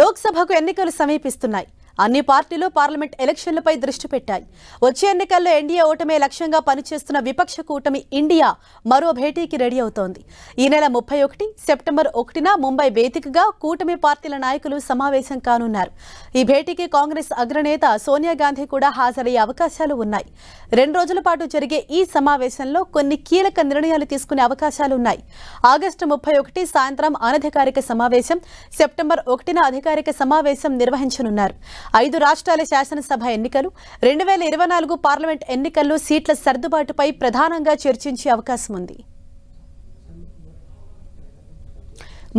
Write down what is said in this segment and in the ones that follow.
లోక్సభకు ఎన్నికలు సమీపిస్తున్నాయి అన్ని పార్టీలు పార్లమెంట్ ఎలక్షన్లపై దృష్టి పెట్టాయి వచ్చే ఎన్నికల్లో ఎన్డీఏ ఓటమే లక్ష్యంగా పనిచేస్తున్న విపక్ష కూటమి ఇండియా మరో భేటీకి రెడీ అవుతోంది ఈ నెల ముప్పై ఒకటి సెప్టెంబర్ ఒకటిన ముంబై వేదికగా కూటమి పార్టీల నాయకులు సమావేశం కానున్నారు ఈ భేటీకి కాంగ్రెస్ అగ్రనేత సోనియా గాంధీ కూడా హాజరయ్యే అవకాశాలు ఉన్నాయి రెండు రోజుల పాటు జరిగే ఈ సమావేశంలో కొన్ని కీలక నిర్ణయాలు తీసుకునే అవకాశాలు ఉన్నాయి ఆగస్టు ముప్పై ఒకటి సాయంత్రం అనధికారిక సమావేశం సెప్టెంబర్ ఒకటిన అధికారిక సమావేశం నిర్వహించనున్నారు ఐదు రాష్ట్రాల శాసనసభ ఎన్నికలు రెండు వేల ఇరవై నాలుగు పార్లమెంట్ ఎన్నికల్లో సీట్ల సర్దుబాటుపై ప్రధానంగా చర్చించే అవకాశం ఉంది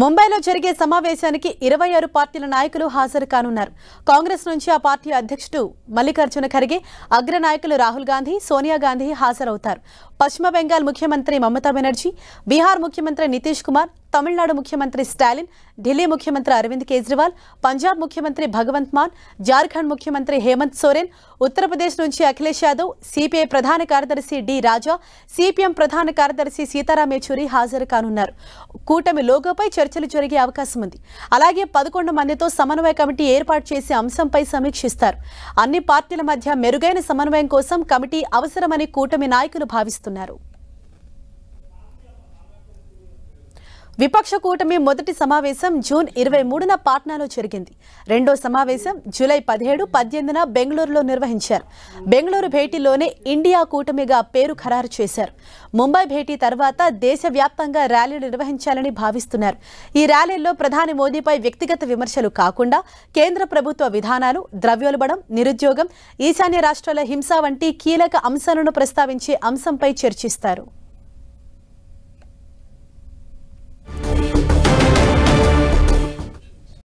ముంబైలో జరిగే సమావేశానికి ఇరవై ఆరు పార్టీల నాయకులు హాజరు కానున్నారు కాంగ్రెస్ నుంచి ఆ పార్టీ అధ్యక్షుడు మల్లికార్జున ఖర్గే అగ్రనాయకులు రాహుల్ గాంధీ సోనియా గాంధీ హాజరవుతారు పశ్చిమ బెంగాల్ ముఖ్యమంత్రి మమతా బెనర్జీ బీహార్ ముఖ్యమంత్రి నితీష్ కుమార్ తమిళనాడు ముఖ్యమంత్రి స్టాలిన్ ఢిల్లీ ముఖ్యమంత్రి అరవింద్ కేజ్రీవాల్ పంజాబ్ ముఖ్యమంత్రి భగవంత్ మాన్ జార్ఖండ్ ముఖ్యమంత్రి హేమంత్ సోరెన్ ఉత్తరప్రదేశ్ నుంచి అఖిలేష్ యాదవ్ సిపిఐ ప్రధాన కార్యదర్శి డి రాజా సిపిఎం ప్రధాన కార్యదర్శి సీతారాం యేచూరి హాజరు కానున్నారు కూటమి లోగోపై చర్చలు జరిగే అవకాశం ఉంది అలాగే పదకొండు మందితో సమన్వయ కమిటీ ఏర్పాటు చేసే అంశంపై సమీక్షిస్తారు అన్ని పార్టీల మధ్య మెరుగైన సమన్వయం కోసం కమిటీ అవసరమని కూటమి నాయకులు భావిస్తున్నారు విపక్ష కూటమి మొదటి సమావేశం జూన్ ఇరవై మూడున పాట్నాలో జరిగింది రెండో సమావేశం జూలై పదిహేడు పద్దెనిమిదిన బెంగళూరులో నిర్వహించారు బెంగళూరు భేటీలోనే ఇండియా కూటమిగా పేరు ఖరారు చేశారు ముంబై భేటీ తర్వాత దేశవ్యాప్తంగా ర్యాలీలు నిర్వహించాలని భావిస్తున్నారు ఈ ర్యాలీల్లో ప్రధాని మోదీపై వ్యక్తిగత విమర్శలు కాకుండా కేంద్ర ప్రభుత్వ విధానాలు ద్రవ్యోల్బణం నిరుద్యోగం ఈశాన్య రాష్ట్రాల హింస వంటి కీలక అంశాలను ప్రస్తావించే అంశంపై చర్చిస్తారు